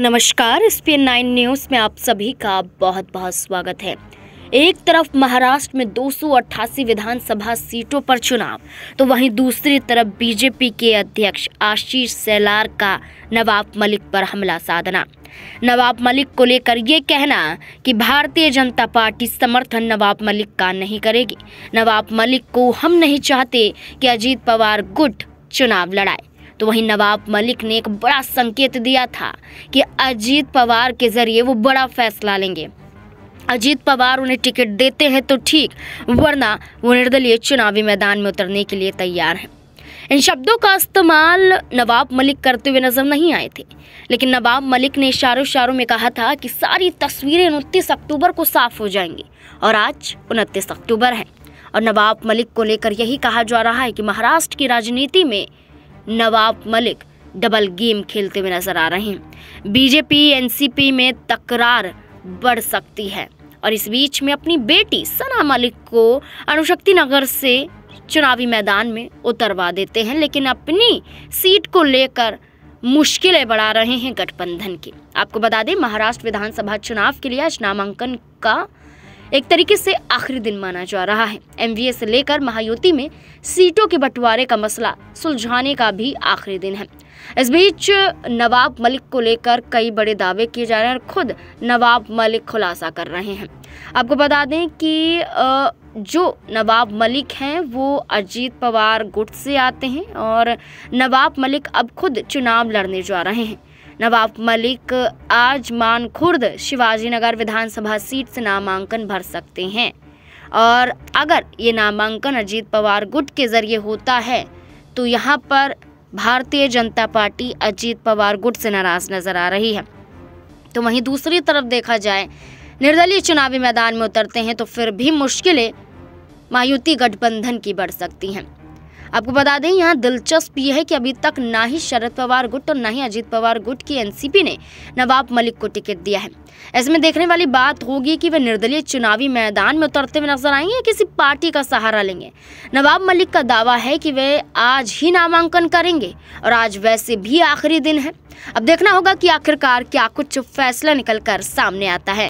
नमस्कार ESPN nine news में आप सभी का बहुत बहुत स्वागत है एक तरफ महाराष्ट्र में दो विधानसभा सीटों पर चुनाव तो वहीं दूसरी तरफ बीजेपी के अध्यक्ष आशीष सैलार का नवाब मलिक पर हमला साधना नवाब मलिक को लेकर ये कहना कि भारतीय जनता पार्टी समर्थन नवाब मलिक का नहीं करेगी नवाब मलिक को हम नहीं चाहते कि अजीत पवार गुट चुनाव लड़ाए तो वहीं नवाब मलिक ने एक बड़ा संकेत दिया था कि अजीत पवार के ज़रिए वो बड़ा फैसला लेंगे अजीत पवार उन्हें टिकट देते हैं तो ठीक वरना वो निर्दलीय चुनावी मैदान में उतरने के लिए तैयार हैं इन शब्दों का इस्तेमाल नवाब मलिक करते हुए नजर नहीं आए थे लेकिन नवाब मलिक ने इशारों इशारों में कहा था कि सारी तस्वीरें उनतीस अक्टूबर को साफ हो जाएंगी और आज उनतीस अक्टूबर है और नवाब मलिक को लेकर यही कहा जा रहा है कि महाराष्ट्र की राजनीति में नवाब मलिक डबल गेम खेलते हुए नजर आ रहे हैं बीजेपी एनसीपी में तकरार बढ़ सकती है और इस बीच में अपनी बेटी सना मलिक को अनुशक्ति नगर से चुनावी मैदान में उतरवा देते हैं लेकिन अपनी सीट को लेकर मुश्किलें बढ़ा रहे हैं गठबंधन की आपको बता दें महाराष्ट्र विधानसभा चुनाव के लिए आज नामांकन का एक तरीके से आखिरी दिन माना जा रहा है एमवीए से लेकर महायुति में सीटों के बंटवारे का मसला सुलझाने का भी आखिरी दिन है इस बीच नवाब मलिक को लेकर कई बड़े दावे किए जा रहे हैं और खुद नवाब मलिक खुलासा कर रहे हैं आपको बता दें कि जो नवाब मलिक हैं वो अजीत पवार गुट से आते हैं और नवाब मलिक अब खुद चुनाव लड़ने जा रहे हैं नवाब मलिक आज मान खुर्द नगर विधानसभा सीट से नामांकन भर सकते हैं और अगर ये नामांकन अजीत पवार गुट के जरिए होता है तो यहाँ पर भारतीय जनता पार्टी अजीत पवार गुट से नाराज नजर आ रही है तो वहीं दूसरी तरफ देखा जाए निर्दलीय चुनावी मैदान में उतरते हैं तो फिर भी मुश्किलें मायूती गठबंधन की बढ़ सकती हैं आपको बता दें यहाँ दिलचस्प ये है कि अभी तक ना ही शरद पवार गुट और ना ही अजीत पवार गुट की एनसीपी ने नवाब मलिक को टिकट दिया है इसमें देखने वाली बात होगी कि वे निर्दलीय चुनावी मैदान में उतरते हुए नजर आएंगे या किसी पार्टी का सहारा लेंगे नवाब मलिक का दावा है कि वे आज ही नामांकन करेंगे और आज वैसे भी आखिरी दिन है अब देखना होगा कि आखिरकार क्या कुछ फैसला निकलकर सामने आता है